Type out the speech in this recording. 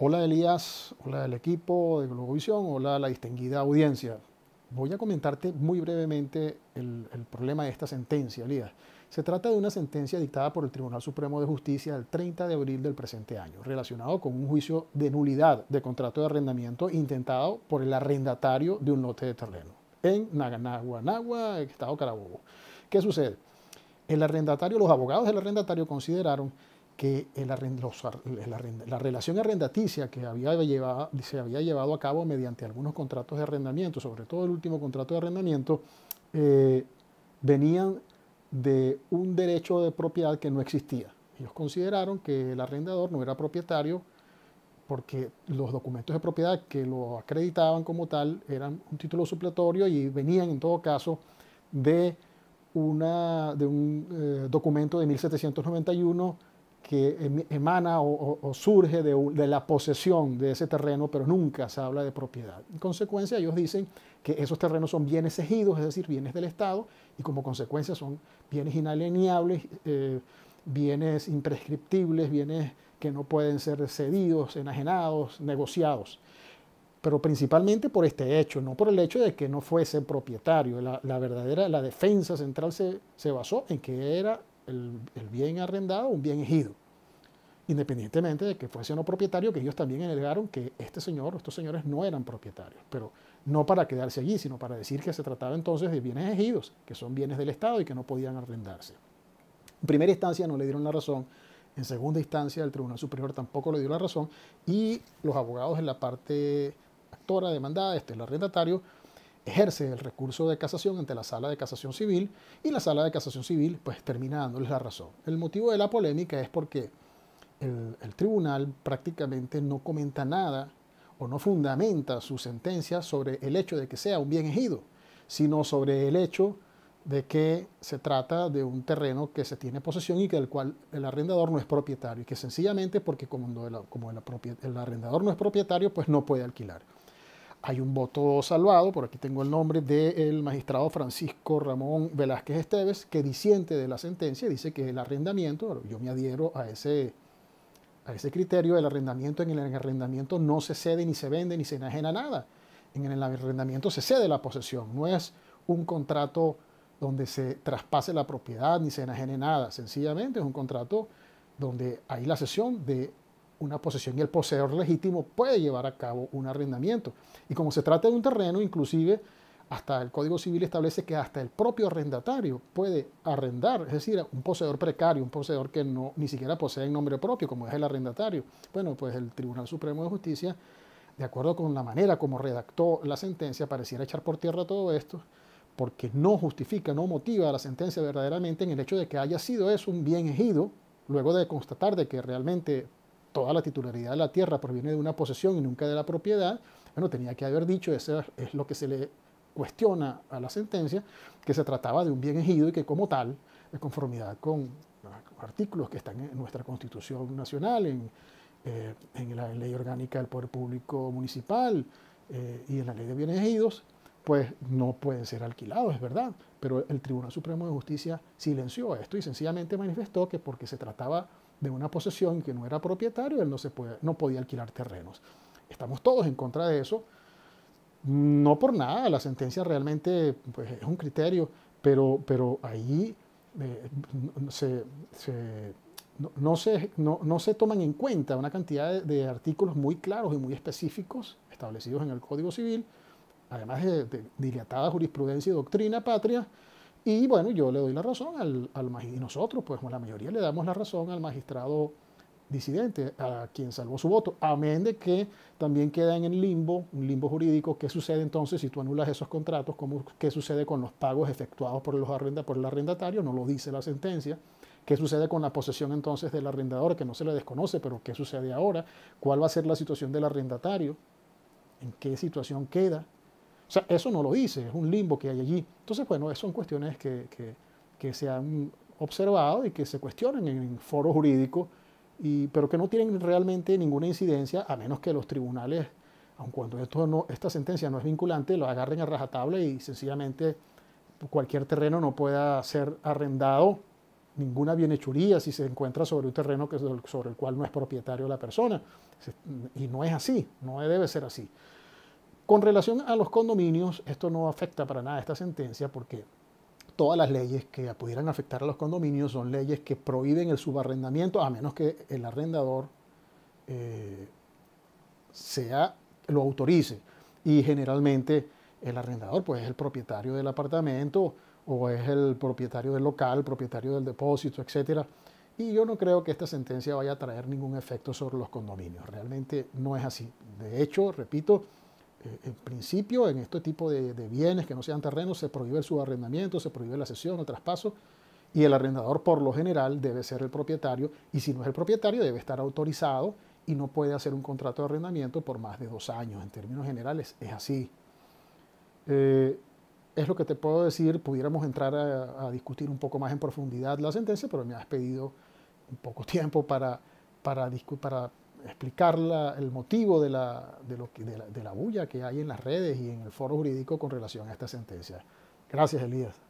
Hola Elías, hola el equipo de Globovisión, hola la distinguida audiencia. Voy a comentarte muy brevemente el, problema de esta sentencia, Elías. Se trata de una sentencia dictada por el Tribunal Supremo de Justicia el 30 de abril del presente año, relacionado con un juicio de nulidad de contrato de arrendamiento intentado por el arrendatario de un lote de terreno en Nagua, Estado Carabobo. ¿Qué sucede? El arrendatario, los abogados del arrendatario consideraron que el la relación arrendaticia que había llevado, se había llevado a cabo mediante algunos contratos de arrendamiento, sobre todo el último contrato de arrendamiento, eh, venían de un derecho de propiedad que no existía. Ellos consideraron que el arrendador no era propietario porque los documentos de propiedad que lo acreditaban como tal eran un título supletorio y venían en todo caso de, una, de un eh, documento de 1791 que em, emana o, surge de, la posesión de ese terreno, pero nunca se habla de propiedad. En consecuencia, ellos dicen que esos terrenos son bienes ejidos, es decir, bienes del Estado, y como consecuencia son bienes inalienables, eh, bienes imprescriptibles, bienes que no pueden ser cedidos, enajenados, negociados. Pero principalmente por este hecho, no por el hecho de que no fuese propietario. La, verdadera, la defensa central se, basó en que era el, el, bien arrendado, un bien ejido independientemente de que fuese no propietario, que ellos también alegaron que este señor, estos señores no eran propietarios, pero no para quedarse allí, sino para decir que se trataba entonces de bienes ejidos, que son bienes del Estado y que no podían arrendarse. En primera instancia no le dieron la razón, en segunda instancia el Tribunal Superior tampoco le dio la razón y los abogados en la parte actora, demandada, este el arrendatario, ejerce el recurso de casación ante la Sala de Casación Civil y la Sala de Casación Civil pues termina dándoles la razón. El motivo de la polémica es porque el, tribunal prácticamente no comenta nada o no fundamenta su sentencia sobre el hecho de que sea un bien ejido, sino sobre el hecho de que se trata de un terreno que se tiene posesión y que del cual el arrendador no es propietario, y que sencillamente porque como, el, arrendador no es propietario, pues no puede alquilar. Hay un voto salvado, por aquí tengo el nombre del magistrado Francisco Ramón Velázquez Esteves, que disiente de la sentencia, dice que el arrendamiento, yo me adhiero a ese, a ese criterio, el arrendamiento en el arrendamiento no se cede, ni se vende, ni se enajena nada. En el arrendamiento se cede la posesión, no es un contrato donde se traspase la propiedad ni se enajene nada. Sencillamente es un contrato donde hay la cesión de una posesión y el poseedor legítimo puede llevar a cabo un arrendamiento. Y como se trata de un terreno, inclusive hasta el Código Civil establece que hasta el propio arrendatario puede arrendar, es decir, un poseedor precario, un poseedor que no, ni siquiera posee en nombre propio, como es el arrendatario. Bueno, pues el Tribunal Supremo de Justicia, de acuerdo con la manera como redactó la sentencia, pareciera echar por tierra todo esto, porque no justifica, no motiva la sentencia verdaderamente en el hecho de que haya sido eso un bien ejido, luego de constatar de que realmente toda la titularidad de la tierra proviene de una posesión y nunca de la propiedad, bueno, tenía que haber dicho, eso es lo que se le cuestiona a la sentencia que se trataba de un bien ejido y que como tal, de conformidad con artículos que están en nuestra Constitución Nacional, en, eh, la Ley Orgánica del Poder Público Municipal eh, y en la Ley de Bienes Ejidos, pues no pueden ser alquilados, es verdad, pero el Tribunal Supremo de Justicia silenció esto y sencillamente manifestó que porque se trataba de una posesión que no era propietario, él no, se puede, no podía alquilar terrenos. Estamos todos en contra de eso, no por nada, la sentencia realmente pues, es un criterio, pero, pero ahí eh, no, se, no, se, toman en cuenta una cantidad de, artículos muy claros y muy específicos establecidos en el Código Civil, además de, dilatada jurisprudencia y doctrina patria. Y bueno, yo le doy la razón al, al y nosotros, pues la mayoría le damos la razón al magistrado disidente a quien salvó su voto, amén de que también queda en el limbo, un limbo jurídico, qué sucede entonces si tú anulas esos contratos, ¿Cómo, qué sucede con los pagos efectuados por, los arrenda, por el arrendatario, no lo dice la sentencia, qué sucede con la posesión entonces del arrendador, que no se le desconoce, pero qué sucede ahora, cuál va a ser la situación del arrendatario, en qué situación queda. O sea, eso no lo dice, es un limbo que hay allí. Entonces, bueno, son cuestiones que, que, que se han observado y que se cuestionan en foros jurídicos pero que no tienen realmente ninguna incidencia, a menos que los tribunales, aun cuando esta sentencia no es vinculante, lo agarren a rajatabla y sencillamente cualquier terreno no pueda ser arrendado, ninguna bienhechuría si se encuentra sobre un terreno que, sobre el cual no es propietario la persona. Y no es así, no debe ser así. Con relación a los condominios, esto no afecta para nada esta sentencia porque todas las leyes que pudieran afectar a los condominios son leyes que prohíben el subarrendamiento, a menos que el arrendador eh, sea, lo autorice. Y generalmente el arrendador pues, es el propietario del apartamento o es el propietario del local, propietario del depósito, etc. Y yo no creo que esta sentencia vaya a traer ningún efecto sobre los condominios. Realmente no es así. De hecho, repito, eh, en principio, en este tipo de, bienes que no sean terrenos, se prohíbe el subarrendamiento, se prohíbe la cesión, o traspaso, y el arrendador por lo general debe ser el propietario, y si no es el propietario debe estar autorizado y no puede hacer un contrato de arrendamiento por más de dos años. En términos generales es así. Eh, es lo que te puedo decir, pudiéramos entrar a, discutir un poco más en profundidad la sentencia, pero me has pedido un poco tiempo para, para, para explicar el motivo de la, de, lo de la bulla que hay en las redes y en el foro jurídico con relación a esta sentencia. Gracias, Elías.